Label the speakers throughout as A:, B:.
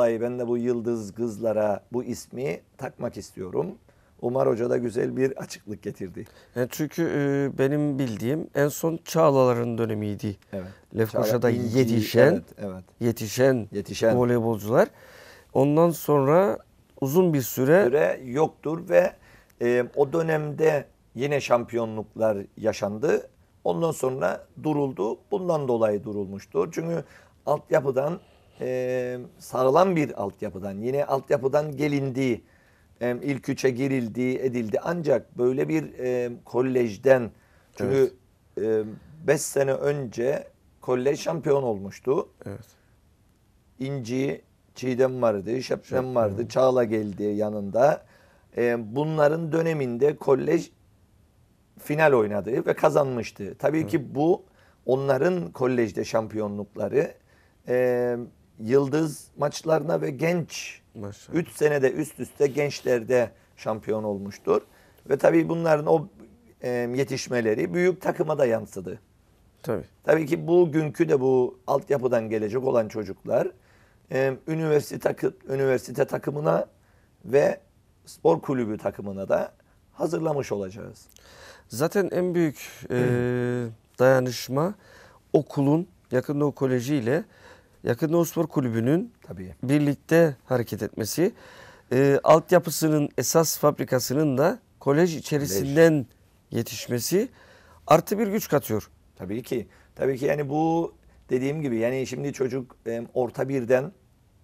A: dolayı ben de bu yıldız kızlara bu ismi takmak istiyorum. Umar Hoca da güzel bir açıklık getirdi.
B: Yani e, çünkü e, benim bildiğim en son Çağlaların dönemiydi. Evet. Lefkoşa'da Çağla, yetişen, evet, evet. yetişen yetişen voleybolcular.
A: Ondan sonra uzun bir süre, süre yoktur ve e, o dönemde yine şampiyonluklar yaşandı. Ondan sonra duruldu. Bundan dolayı durulmuştur Çünkü altyapıdan e, sağlam bir altyapıdan, yine altyapıdan gelindiği, e, ilk üçe girildiği, edildi. Ancak böyle bir e, kolejden, çünkü 5 evet. e, sene önce kolej şampiyon olmuştu. Evet. İnci, Çiğdem vardı, Şebnem vardı, Çağla geldi yanında. E, bunların döneminde kolej final oynadı ve kazanmıştı. Tabii evet. ki bu onların kolejde şampiyonlukları e, yıldız maçlarına ve genç Maşallah. 3 senede üst üste gençlerde şampiyon olmuştur. Ve tabii bunların o e, yetişmeleri büyük takıma da yansıdı. Tabii. Tabii ki bugünkü de bu altyapıdan gelecek olan çocuklar e, üniversite, takı, üniversite takımına ve spor kulübü takımına da hazırlamış olacağız. Zaten
B: en büyük e, dayanışma okulun yakında o kolejiyle Yakın o spor kulübünün Tabii. birlikte hareket etmesi, e, altyapısının esas fabrikasının da kolej içerisinden kolej. yetişmesi artı bir güç katıyor.
A: Tabii ki. Tabii ki yani bu dediğim gibi yani şimdi çocuk e, orta birden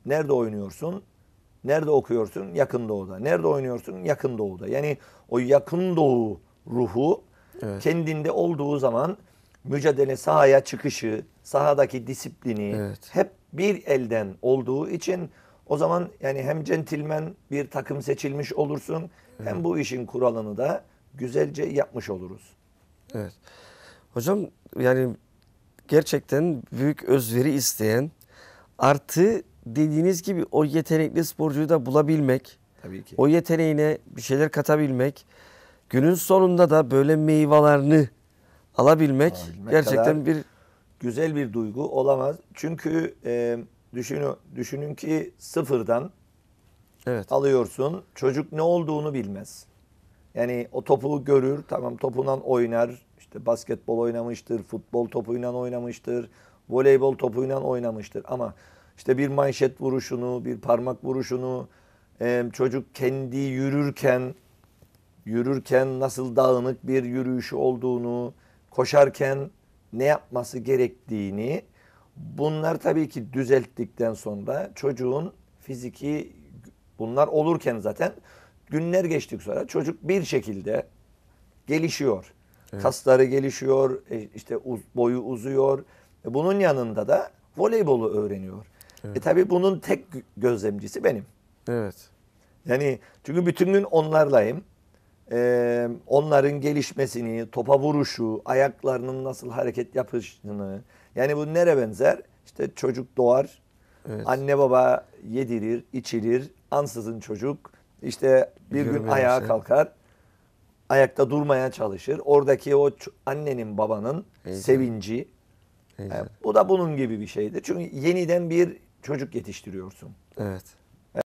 A: nerede oynuyorsun? Nerede okuyorsun? Yakın doğuda. Nerede oynuyorsun? Yakın doğuda. Yani o yakın doğu ruhu evet. kendinde olduğu zaman mücadele sahaya çıkışı, sahadaki disiplini evet. hep bir elden olduğu için o zaman yani hem centilmen bir takım seçilmiş olursun evet. hem bu işin kuralını da güzelce yapmış oluruz.
B: Evet. Hocam yani gerçekten büyük özveri isteyen artı dediğiniz gibi o yetenekli sporcuyu da bulabilmek. Tabii ki. O yeteneğine bir şeyler katabilmek. Günün sonunda da böyle meyvelerini alabilmek, alabilmek gerçekten bir
A: güzel bir duygu olamaz. Çünkü e, düşünün düşünün ki sıfırdan evet. alıyorsun. Çocuk ne olduğunu bilmez. Yani o topu görür, tamam topundan oynar. İşte basketbol oynamıştır, futbol topuyla oynamıştır, voleybol topuyla oynamıştır ama işte bir manşet vuruşunu, bir parmak vuruşunu, e, çocuk kendi yürürken yürürken nasıl dağınık bir yürüyüşü olduğunu, koşarken ne yapması gerektiğini bunlar tabii ki düzelttikten sonra çocuğun fiziki bunlar olurken zaten günler geçtik sonra çocuk bir şekilde gelişiyor. Evet. Kasları gelişiyor, e, işte boyu uzuyor. E, bunun yanında da voleybolu öğreniyor. Evet. E tabi bunun tek gözlemcisi benim. Evet. Yani çünkü bütün gün onlarlayım e, onların gelişmesini, topa vuruşu, ayaklarının nasıl hareket yapışını. Yani bu nere benzer? İşte çocuk doğar, evet. anne baba yedirir, içilir, ansızın çocuk işte bir Biliyorum gün ayağa şey. kalkar, ayakta durmaya çalışır. Oradaki o annenin babanın Eyvallah. sevinci. Eyvallah. E, bu da bunun gibi bir şeydi Çünkü yeniden bir çocuk yetiştiriyorsun.
B: Evet.